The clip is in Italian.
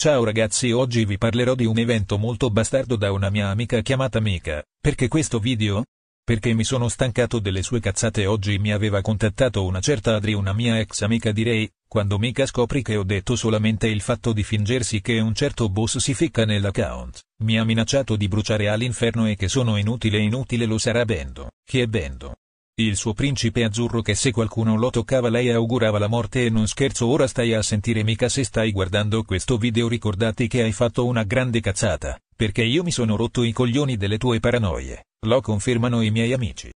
Ciao ragazzi oggi vi parlerò di un evento molto bastardo da una mia amica chiamata Mika, perché questo video? Perché mi sono stancato delle sue cazzate oggi mi aveva contattato una certa Adri una mia ex amica direi, quando Mika scopri che ho detto solamente il fatto di fingersi che un certo boss si ficca nell'account, mi ha minacciato di bruciare all'inferno e che sono inutile inutile lo sarà Bendo, chi è Bendo? Il suo principe azzurro che se qualcuno lo toccava lei augurava la morte e non scherzo ora stai a sentire mica se stai guardando questo video ricordati che hai fatto una grande cazzata, perché io mi sono rotto i coglioni delle tue paranoie, lo confermano i miei amici.